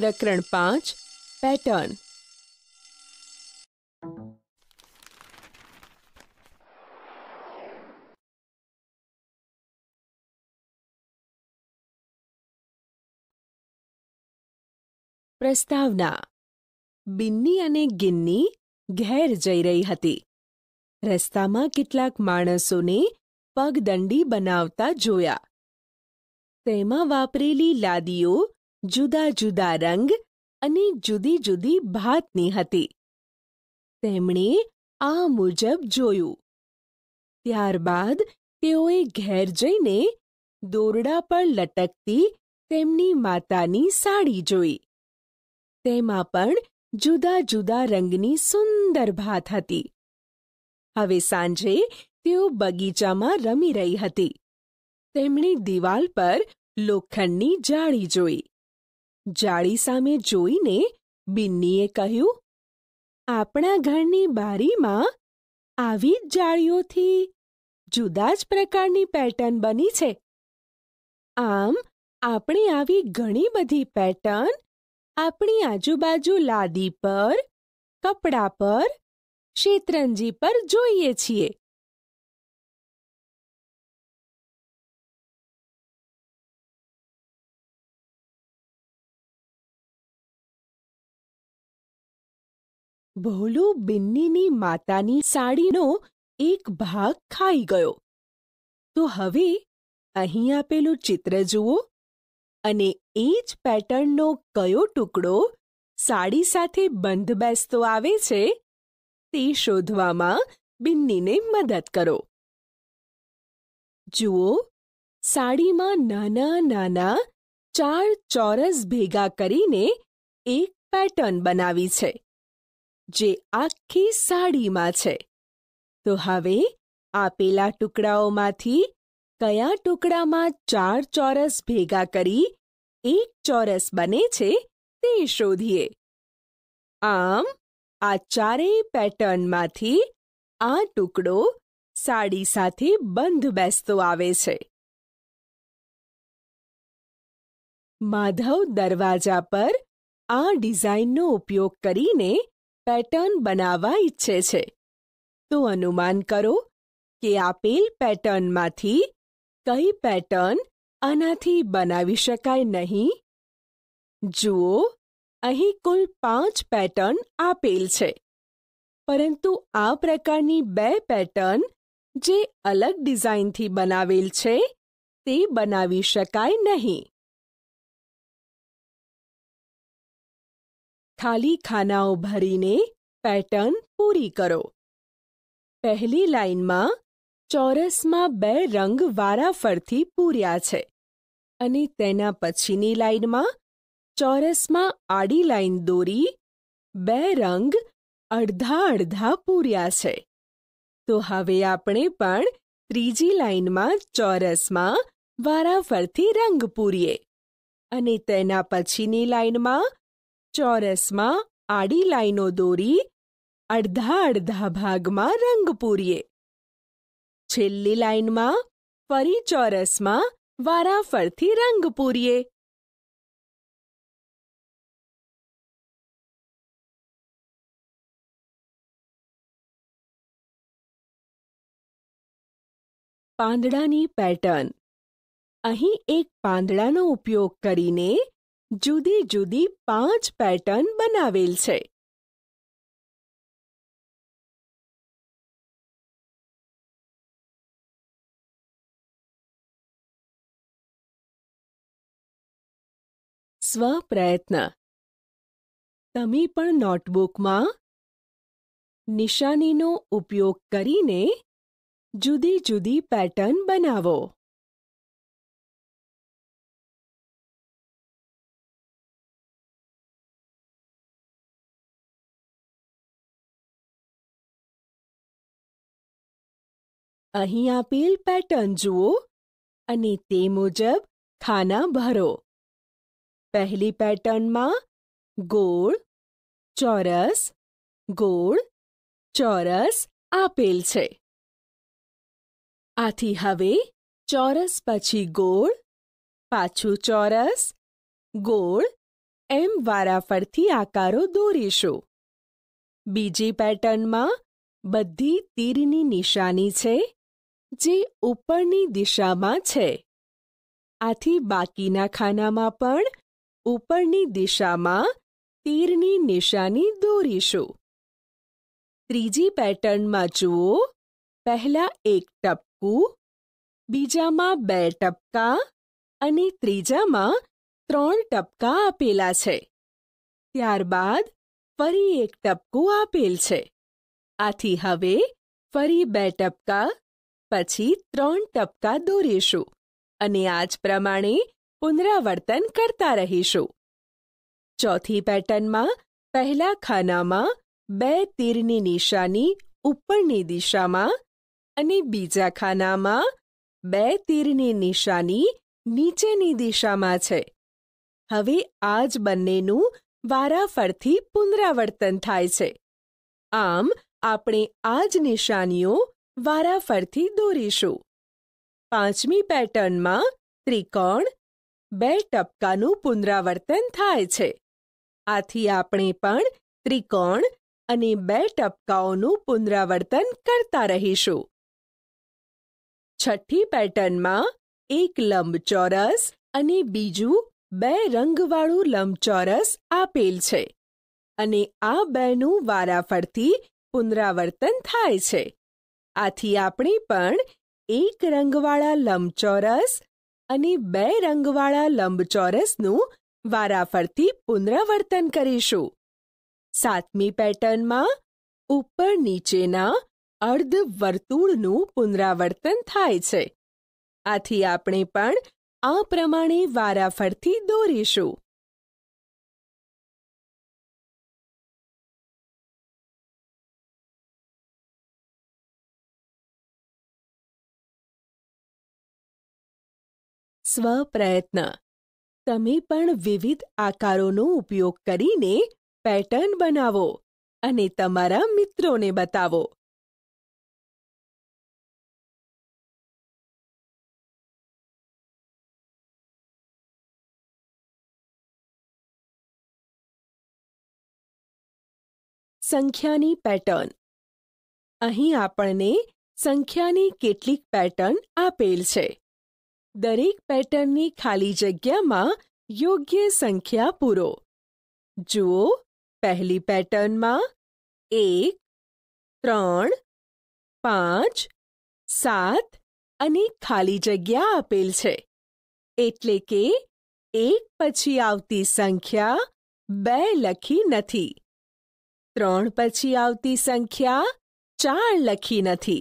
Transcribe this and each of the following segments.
પ્રકરણ પાંચ પેટર્ન પ્રસ્તાવના બિન્ની અને ગિન્ની ઘેર જઈ રહી હતી રસ્તામાં કેટલાક માણસોને પગદંડી બનાવતા જોયા તેમાં વાપરેલી લાદીઓ જુદા જુદા રંગ અને જુદી જુદી ભાતની હતી તેમણે આ મુજબ જોયું ત્યારબાદ તેઓએ ઘેર જઈને દોરડા પર લટકતી તેમની માતાની સાડી જોઈ તેમાં પણ જુદા જુદા રંગની સુંદર ભાત હતી હવે સાંજે તેઓ બગીચામાં રમી રહી હતી તેમણે દિવાલ પર લોખંડની જાળી જોઈ જાળી સામે જોઈને બિન્નીએ કહ્યું આપણા ઘરની બારીમાં આવી જ જાળીઓથી જુદા જ પ્રકારની પેટર્ન બની છે આમ આપણે આવી ઘણી બધી પેટર્ન આપણી આજુબાજુ લાદી પર કપડા પર શેતરંજી પર જોઈએ છીએ ભોલો બિન્નીની માતાની સાડીનો એક ભાગ ખાઈ ગયો તો હવે અહીં આપેલું ચિત્ર જુઓ અને એ જ પેટર્નનો કયો ટુકડો સાડી સાથે બંધ બેસતો આવે છે તે શોધવામાં બિન્નીને મદદ કરો જુઓ સાડીમાં નાના નાના ચાર ચોરસ ભેગા કરીને એક પેટર્ન બનાવી છે જે આખી સાડીમાં છે તો હવે આપેલા ટુકડાઓમાંથી કયા ટુકડામાં ચાર ચોરસ ભેગા કરી એક ચોરસ બને છે તે શોધીએ આમ આ ચારેય પેટર્નમાંથી આ ટુકડો સાડી સાથે બંધ બેસતો આવે છે માધવ દરવાજા પર આ ડિઝાઇનનો ઉપયોગ કરીને પેટર્ન બનાવવા ઈચ્છે છે તો અનુમાન કરો કે આપેલ પેટર્નમાંથી કઈ પેટર્ન આનાથી બનાવી શકાય નહીં જુઓ અહીં કુલ પાંચ પેટર્ન આપેલ છે પરંતુ આ પ્રકારની બે પેટર્ન જે અલગ ડિઝાઇનથી બનાવેલ છે તે બનાવી શકાય નહીં ખાલી ખાનાઓ ભરીને પેટર્ન પૂરી કરો પહેલી લાઇનમાં ચોરસમાં બે રંગ વારાફરથી પૂર્યા છે અને તેના પછીની લાઇનમાં ચોરસમાં આડી લાઇન દોરી બે રંગ અડધા અડધા પૂર્યા છે તો હવે આપણે પણ ત્રીજી લાઇનમાં ચોરસમાં વારાફરથી રંગ પૂરીએ અને તેના પછીની લાઇનમાં ચોરસમાં આડી લાઈનો દોરી અડધા અડધા ભાગમાં રંગ પૂરીએ છેલ્લી લાઈનમાં ફરી ચોરસમાં વારાફરથી રંગ પૂરીએ પાંદડાની પેટર્ન અહીં એક પાંદડાનો ઉપયોગ કરીને જુદી જુદી પાંચ પેટર્ન બનાવેલ છે સ્વપ્રયત્ન તમે પણ નોટબુકમાં નિશાનીનો ઉપયોગ કરીને જુદી જુદી પેટર્ન બનાવો અહીં આપેલ પેટર્ન જુઓ અને તે મુજબ ખાના ભરો પહેલી પેટર્નમાં ગોળ ચોરસ ગોળ ચોરસ આપેલ છે આથી હવે ચોરસ પછી ગોળ પાછું ચોરસ ગોળ એમ વારાફરથી આકારો દોરીશું બીજી પેટર્નમાં બધી તીરની નિશાની છે જે ઉપરની દિશામાં છે આથી બાકીના ખાનામાં પણ ઉપરની દિશામાં તીરની નિશાની દોરીશું ત્રીજી પેટર્નમાં જુઓ પહેલા એક ટપકું બીજામાં બે ટપકા અને ત્રીજામાં ત્રણ ટપકા આપેલા છે ત્યારબાદ ફરી એક ટપકું આપેલ છે આથી હવે ફરી બે ટપકા પછી ત્રણ ટપકા દોરીશું અને આ જ પ્રમાણે પુનરાવર્તન કરતા રહીશું ચોથી પેટર્નમાં પહેલા ખાનામાં બે તીરની નિશાની ઉપરની દિશામાં અને બીજા ખાનામાં બે તીરની નિશાની નીચેની દિશામાં છે હવે આ જ બંનેનું વારાફરથી પુનરાવર્તન થાય છે આમ આપણે આ જ નિશાનીઓ વારાફરથી દોરીશું પાંચમી પેટર્નમાં ત્રિકોણ બે ટપકાનું પુનરાવર્તન થાય છે આથી આપણે પણ ત્રિકોણ અને બે ટપકાઓનું પુનરાવર્તન કરતા રહીશું છઠ્ઠી પેટર્નમાં એક લંબચોરસ અને બીજું બે રંગવાળું લંબચોરસ આપેલ છે અને આ બેનું વારાફરતી પુનરાવર્તન થાય છે આથી આપણે પણ એક રંગવાળા લંબચોરસ અને બે રંગવાળા લંબચોરસનું વારાફરતી પુનરાવર્તન કરીશું સાતમી પેટર્નમાં ઉપર નીચેના અર્ધ વર્તુળનું પુનરાવર્તન થાય છે આથી આપણે પણ આ પ્રમાણે વારાફરતી દોરીશું સ્વપ્રયત્ન તમે પણ વિવિધ આકારોનો ઉપયોગ કરીને પેટર્ન બનાવો અને તમારા મિત્રોને બતાવો સંખ્યાની પેટર્ન અહીં આપણને સંખ્યાની કેટલીક પેટર્ન આપેલ છે દરેક પેટર્નની ખાલી જગ્યામાં યોગ્ય સંખ્યા પૂરો જુઓ પહેલી પેટર્નમાં એક ત્રણ પાંચ સાત અને ખાલી જગ્યા આપેલ છે એટલે કે એક પછી આવતી સંખ્યા બે લખી નથી ત્રણ પછી આવતી સંખ્યા ચાર લખી નથી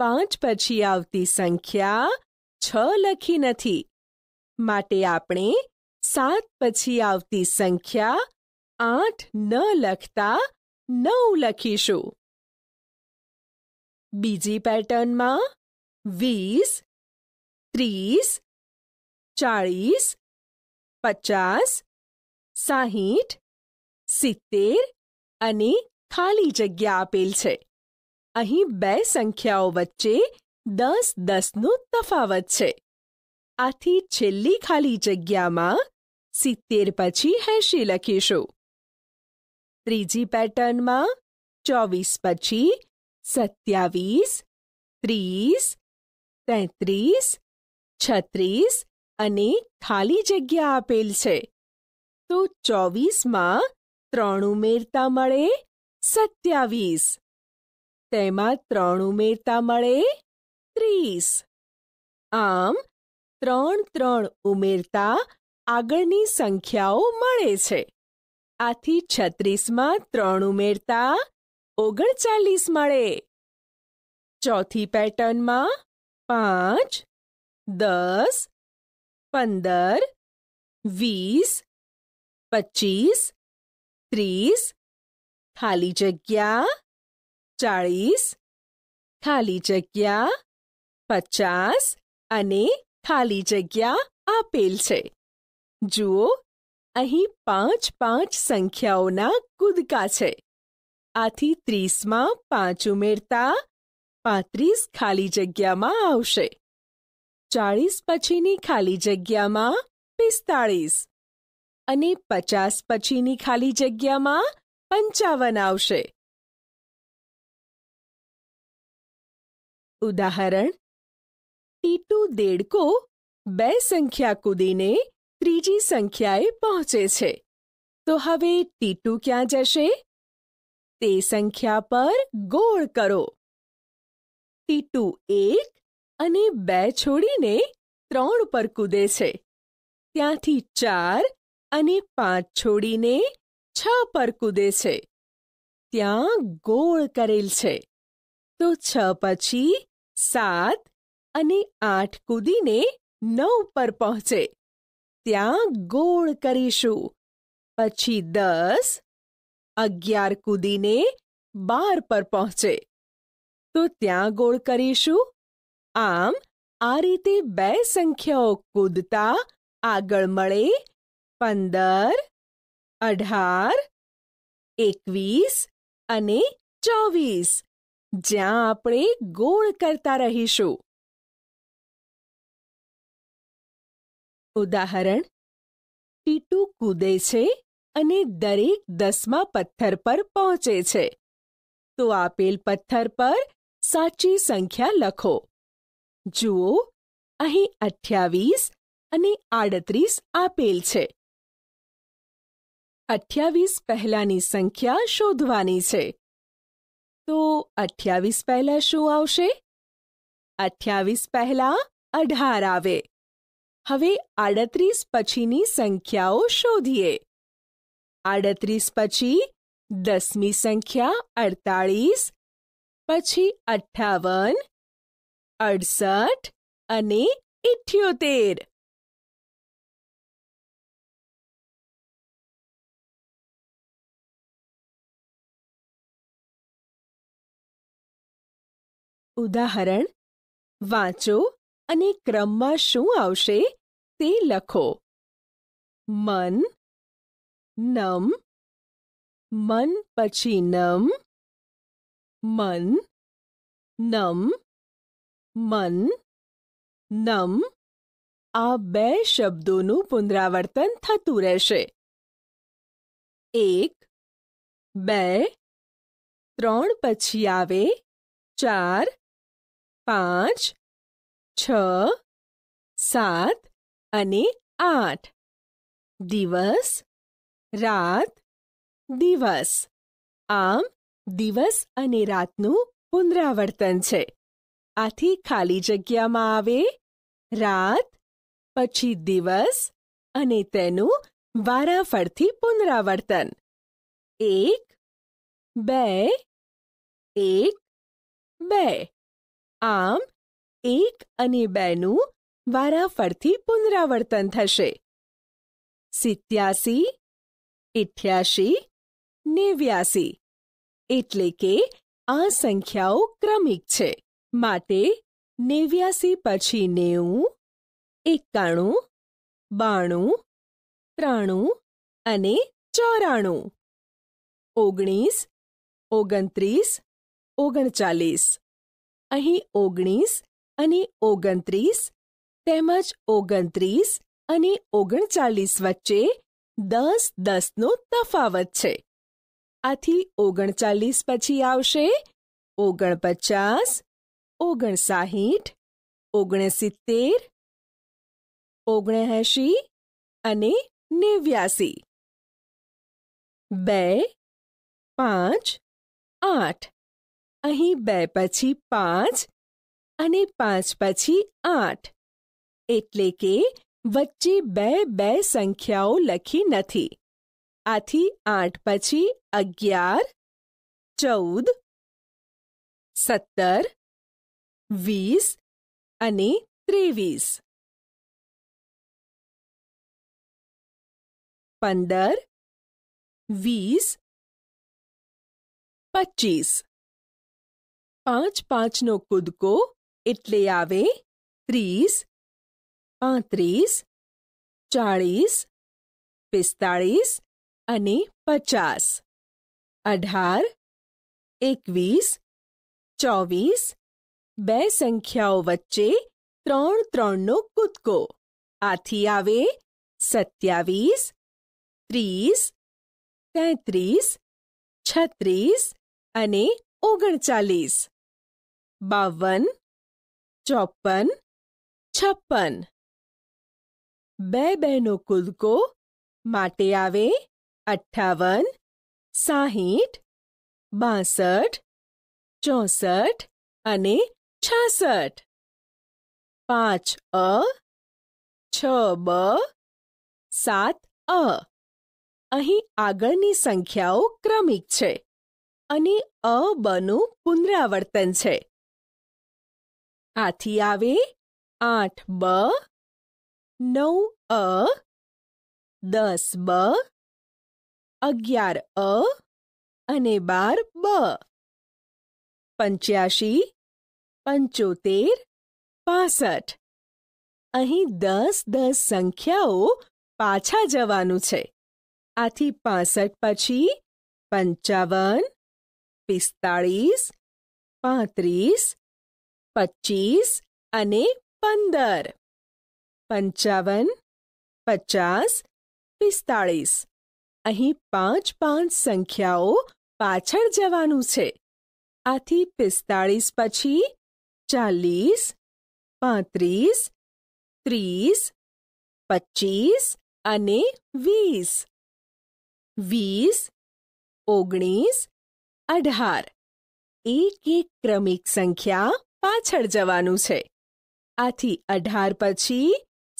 પાંચ પછી આવતી સંખ્યા છ લખી નથી માટે આપણે સાત પછી આવતી સંખ્યા આઠ ન લખતા નવ લખીશું બીજી પેટર્નમાં વીસ ત્રીસ ચાળીસ પચાસ સાહીઠ સિત્તેર અને ખાલી જગ્યા આપેલ છે અહીં બે સંખ્યાઓ વચ્ચે દસ દસનો તફાવત છે આથી છેલ્લી ખાલી જગ્યામાં સિત્તેર પછી એંશી લખીશું ત્રીજી પેટર્નમાં ચોવીસ પછી સત્યાવીસ ત્રીસ તેત્રીસ છત્રીસ અને ખાલી જગ્યા આપેલ છે તો ચોવીસમાં ત્રણ ઉમેરતા મળે સત્યાવીસ તેમાં ત્રણ ઉમેરતા મળે ત્રીસ આમ ત્રણ ત્રણ ઉમેરતા આગળની સંખ્યાઓ મળે છે આથી છત્રીસમાં ત્રણ ઉમેરતા ઓગણચાલીસ મળે ચોથી પેટર્નમાં પાંચ દસ પંદર વીસ પચીસ ત્રીસ ખાલી જગ્યા ચાળીસ ખાલી જગ્યા પચાસ અને ખાલી જગ્યા આપેલ છે જુઓ અહીં પાંચ પાંચ સંખ્યાઓના કૂદકા છે આથી ત્રીસમાં પાંચ ઉમેરતા પાંત્રીસ ખાલી જગ્યામાં આવશે ચાળીસ પછીની ખાલી જગ્યામાં પિસ્તાળીસ અને પચાસ પછીની ખાલી જગ્યામાં પંચાવન આવશે ઉદાહરણ ટીટુ દેડકો બે સંખ્યા કૂદીને ત્રીજી સંખ્યાએ પહોંચે છે તો હવે ટીટુ ક્યાં જશે તે સંખ્યા પર ગોળ કરો ટીટુ એક અને બે છોડીને ત્રણ પર કૂદે છે ત્યાંથી ચાર અને પાંચ છોડીને છ પર કૂદે છે ત્યાં ગોળ કરેલ છે તો છ પછી સાત અને આઠ કૂદીને નવ પર પહોંચે ત્યાં ગોળ કરીશું પછી દસ અગિયાર કૂદીને બાર પર પહોંચે તો ત્યાં ગોળ કરીશું આમ આ રીતે બે સંખ્યાઓ કૂદતા આગળ મળે પંદર અઢાર એકવીસ અને ચોવીસ જ્યાં આપણે ગોળ કરતા રહીશું ઉદાહરણ ટીટુ કૂદે છે અને દરેક દસમા પથ્થર પર પહોંચે છે તો આપેલ પથ્થર પર સાચી સંખ્યા લખો જુઓ અહીં અઠ્યાવીસ અને આડત્રીસ આપેલ છે અઠ્યાવીસ પહેલાની સંખ્યા શોધવાની છે તો અઠ્યાવીસ પહેલા શું આવશે અઠ્યાવીસ પહેલા અઢાર આવે હવે આડત્રીસ પછીની સંખ્યાઓ શોધીએ આડત્રીસ પછી દસમી સંખ્યા અડતાળીસ પછી અઠ્ઠાવન અડસઠ અને ઇઠ્યોતેર ઉદાહરણ વાંચો અને ક્રમમાં શું આવશે તે લખો મન નમ મન પછી નમ મન નમ મન નમ આ બે શબ્દોનું પુનરાવર્તન થતું રહેશે એક બે ત્રણ પછી આવે ચાર પાંચ છ સાત અને આઠ દિવસ રાત દિવસ આમ દિવસ અને રાતનું પુનરાવર્તન છે આથી ખાલી જગ્યામાં આવે રાત પછી દિવસ અને તેનું વારાફરથી પુનરાવર્તન એક બે એક બે આમ એક અને બેનું વારાફરથી પુનરાવર્તન થશે સિત્યાસી ઇઠ્યાસી નેવ્યાસી એટલે કે આ સંખ્યાઓ ક્રમિક છે માટે નેવ્યાસી પછી નેવું એકાણું બાણું ત્રાણું અને ચોરાણું ઓગણીસ ઓગણત્રીસ ઓગણચાલીસ અહીં ઓગણીસ અને ઓગણત્રીસ તેમજ ઓગણત્રીસ અને ઓગણચાલીસ વચ્ચે દસ દસનો તફાવત છે આથી ઓગણચાલીસ પછી આવશે ઓગણપચાસ ઓગણસાહીઠ ઓગણસિત્તેર ઓગણએંશી અને નેવ્યાસી બે પાંચ આઠ અહીં બે પછી પાંચ અને પાંચ પછી આઠ એટલે કે વચ્ચે બે બે સંખ્યાઓ લખી નથી આથી આઠ પછી અગિયાર ચૌદ સત્તર વીસ અને ત્રેવીસ પંદર વીસ પચીસ પાંચ પાંચનો કૂદકો એટલે આવે ત્રીસ 3 40 45 અને 50 18 21 24 બે સંખ્યાઓ વચ્ચે 3 3 નો કૂદકો આથી આવે 27 30 33 36 અને 39 52 54 56 બે બેનો કૂદકો માટે આવે અઠ્ઠાવન સાહીઠ બાસઠ ચોસઠ અને છાસઠ પાંચ અ છ બ સાત અ અહીં આગળની સંખ્યાઓ ક્રમિક છે અને અ બનું પુનરાવર્તન છે આથી આવે આઠ બ નવ અ દસ બ અગિયાર અ અને બાર બ પંચ્યાશી પંચોતેર પાસઠ અહીં દસ દસ સંખ્યાઓ પાછા જવાનું છે આથી પાસઠ પછી પંચાવન પિસ્તાળીસ પાંત્રીસ પચીસ અને પંદર પંચાવન પચાસ પિસ્તાળીસ અહીં પાંચ પાંચ સંખ્યાઓ પાછળ જવાનું છે આથી પિસ્તાળીસ પછી ચાલીસ પાંત્રીસ ત્રીસ પચીસ અને વીસ વીસ ઓગણીસ અઢાર એક એક ક્રમિક સંખ્યા પાછળ જવાનું છે આથી અઢાર પછી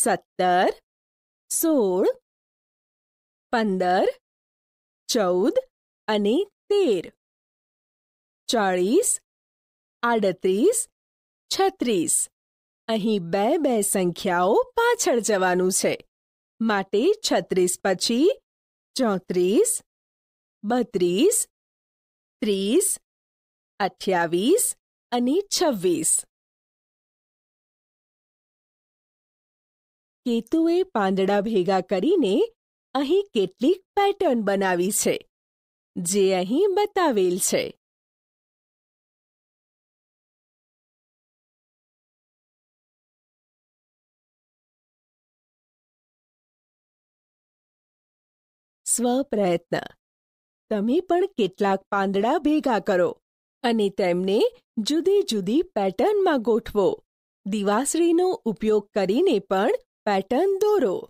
સત્તર સોળ પંદર ચૌદ અને તેર ચાળીસ આડત્રીસ છત્રીસ અહીં બે બે સંખ્યાઓ પાછળ જવાનું છે માટે છત્રીસ પછી ચોત્રીસ બત્રીસ ત્રીસ અઠ્યાવીસ અને છવ્વીસ કેતુએ પાંદડા ભેગા કરીને અહીં કેટલીક પેટર્ન બનાવી છે જે અહીં બતાવેલ છે સ્વપ્રયત્ન તમે પણ કેટલાક પાંદડા ભેગા કરો અને તેમને જુદી જુદી પેટર્નમાં ગોઠવો દિવાસળીનો ઉપયોગ કરીને પણ પેટર્ન દોરો